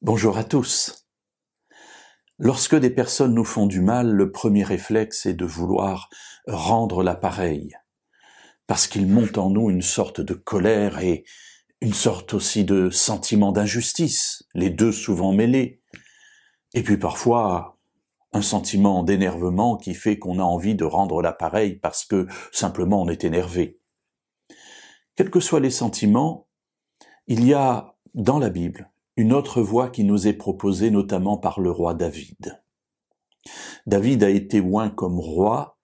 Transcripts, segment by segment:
Bonjour à tous. Lorsque des personnes nous font du mal, le premier réflexe est de vouloir rendre l'appareil, parce qu'il monte en nous une sorte de colère et une sorte aussi de sentiment d'injustice, les deux souvent mêlés, et puis parfois un sentiment d'énervement qui fait qu'on a envie de rendre l'appareil parce que simplement on est énervé. Quels que soient les sentiments, il y a dans la Bible une autre voie qui nous est proposée notamment par le roi David. David a été oint comme roi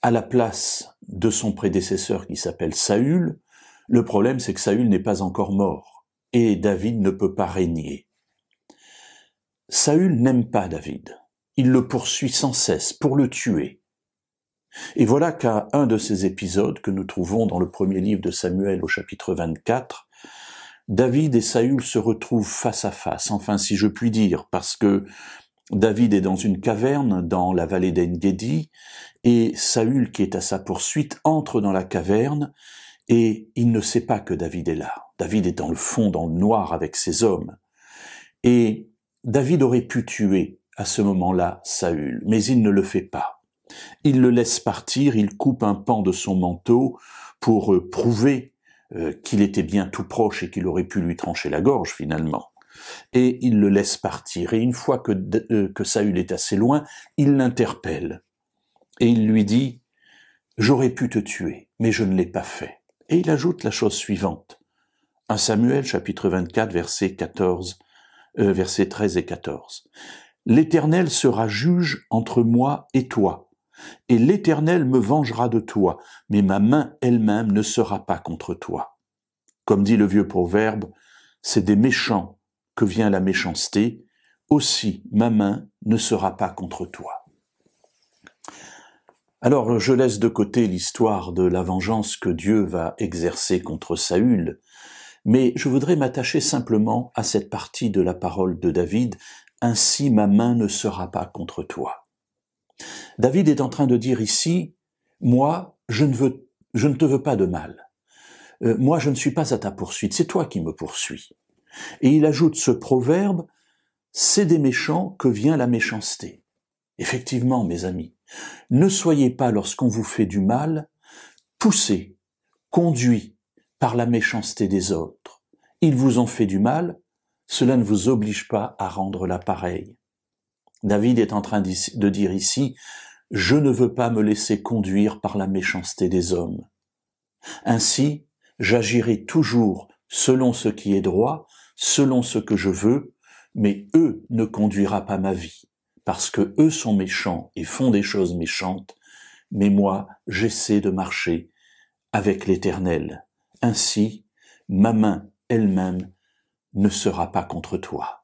à la place de son prédécesseur qui s'appelle Saül. Le problème, c'est que Saül n'est pas encore mort et David ne peut pas régner. Saül n'aime pas David. Il le poursuit sans cesse pour le tuer. Et voilà qu'à un de ces épisodes que nous trouvons dans le premier livre de Samuel au chapitre 24, David et Saül se retrouvent face à face, enfin si je puis dire, parce que David est dans une caverne dans la vallée d'Engedi, et Saül, qui est à sa poursuite, entre dans la caverne, et il ne sait pas que David est là. David est dans le fond, dans le noir avec ses hommes. Et David aurait pu tuer à ce moment-là Saül, mais il ne le fait pas. Il le laisse partir, il coupe un pan de son manteau pour euh, prouver euh, qu'il était bien tout proche et qu'il aurait pu lui trancher la gorge finalement. Et il le laisse partir. Et une fois que, euh, Saül est assez loin, il l'interpelle. Et il lui dit, J'aurais pu te tuer, mais je ne l'ai pas fait. Et il ajoute la chose suivante. 1 Samuel chapitre 24 verset 14, euh, versets 13 et 14. L'Éternel sera juge entre moi et toi, et l'Éternel me vengera de toi, mais ma main elle-même ne sera pas contre toi. Comme dit le vieux proverbe, c'est des méchants que vient la méchanceté, aussi ma main ne sera pas contre toi. Alors je laisse de côté l'histoire de la vengeance que Dieu va exercer contre Saül, mais je voudrais m'attacher simplement à cette partie de la parole de David, Ainsi ma main ne sera pas contre toi. David est en train de dire ici, moi, je ne, te veux pas de mal. Euh, moi, je ne suis pas à ta poursuite, c'est toi qui me poursuis. Et il ajoute ce proverbe, c'est des méchants que vient la méchanceté. Effectivement, mes amis, ne soyez pas, lorsqu'on vous fait du mal, poussés, conduits par la méchanceté des autres. Ils vous ont fait du mal, cela ne vous oblige pas à rendre la pareille. David est en train de dire ici, je ne veux pas me laisser conduire par la méchanceté des hommes. Ainsi, j'agirai toujours selon ce qui est droit, selon ce que je veux, mais eux ne conduira pas ma vie, parce que eux sont méchants et font des choses méchantes, mais moi j'essaie de marcher avec l'Éternel. Ainsi, ma main elle-même ne sera pas contre toi.